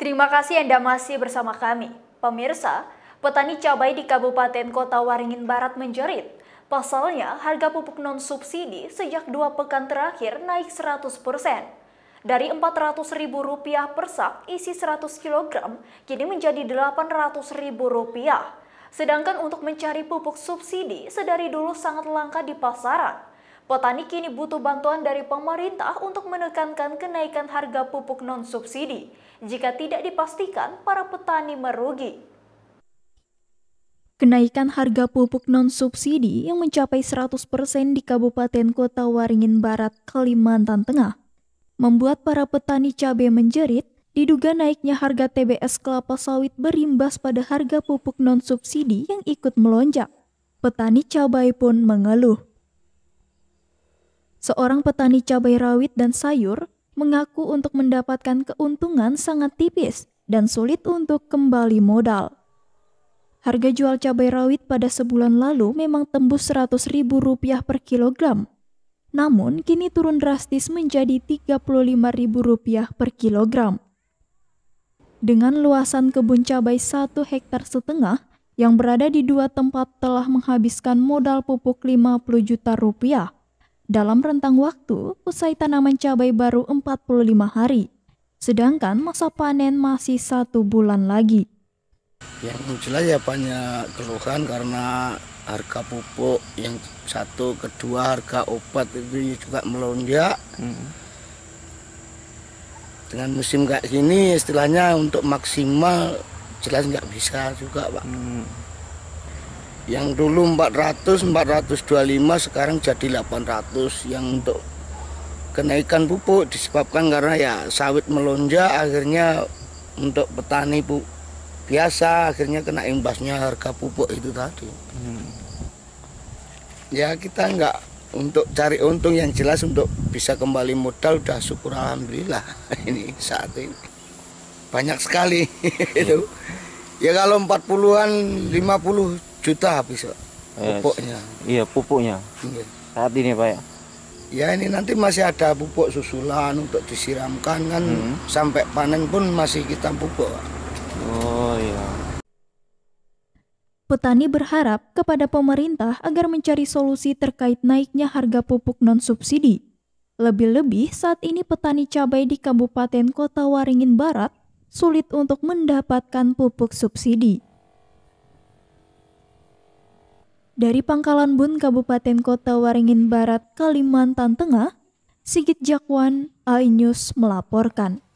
Terima kasih Anda masih bersama kami. Pemirsa, petani cabai di Kabupaten Kota Waringin Barat menjerit. Pasalnya, harga pupuk non-subsidi sejak dua pekan terakhir naik 100 persen. Dari Rp400.000 per sak isi 100 kg, kini menjadi Rp800.000. Sedangkan untuk mencari pupuk subsidi, sedari dulu sangat langka di pasaran. Petani kini butuh bantuan dari pemerintah untuk menekankan kenaikan harga pupuk non-subsidi. Jika tidak dipastikan, para petani merugi. Kenaikan harga pupuk non-subsidi yang mencapai 100% di Kabupaten Kota Waringin Barat, Kalimantan Tengah, membuat para petani cabai menjerit diduga naiknya harga TBS kelapa sawit berimbas pada harga pupuk non-subsidi yang ikut melonjak. Petani cabai pun mengeluh. Seorang petani cabai rawit dan sayur mengaku untuk mendapatkan keuntungan sangat tipis dan sulit untuk kembali modal. Harga jual cabai rawit pada sebulan lalu memang tembus Rp100.000 per kilogram. Namun, kini turun drastis menjadi Rp35.000 per kilogram. Dengan luasan kebun cabai satu hektar setengah yang berada di dua tempat telah menghabiskan modal pupuk 50 juta rupiah dalam rentang waktu usai tanaman cabai baru 45 hari, sedangkan masa panen masih satu bulan lagi. Yang jelas ya banyak keluhan karena harga pupuk yang satu, kedua harga obat itu juga melonjak. Hmm. Dengan musim kayak gini istilahnya untuk maksimal jelas nggak bisa juga Pak. Hmm yang dulu 400 425 sekarang jadi 800 yang untuk kenaikan pupuk disebabkan karena ya sawit melonjak akhirnya untuk petani bu biasa akhirnya kena imbasnya harga pupuk itu tadi hmm. ya kita nggak untuk cari untung yang jelas untuk bisa kembali modal udah syukur alhamdulillah ini saat ini banyak sekali hmm. itu ya kalau 40-an 50 juta habis Pak. Eh, pupuknya. Iya, pupuknya. Iya. Saat ini Pak ya. Ya ini nanti masih ada pupuk susulan untuk disiramkan kan hmm. sampai panen pun masih kita pupuk. Pak. Oh iya. Petani berharap kepada pemerintah agar mencari solusi terkait naiknya harga pupuk non-subsidi. Lebih-lebih saat ini petani cabai di Kabupaten Kota Waringin Barat sulit untuk mendapatkan pupuk subsidi. Dari Pangkalan Bun, Kabupaten Kota Waringin Barat, Kalimantan Tengah, Sigit Jakwan, iNews melaporkan.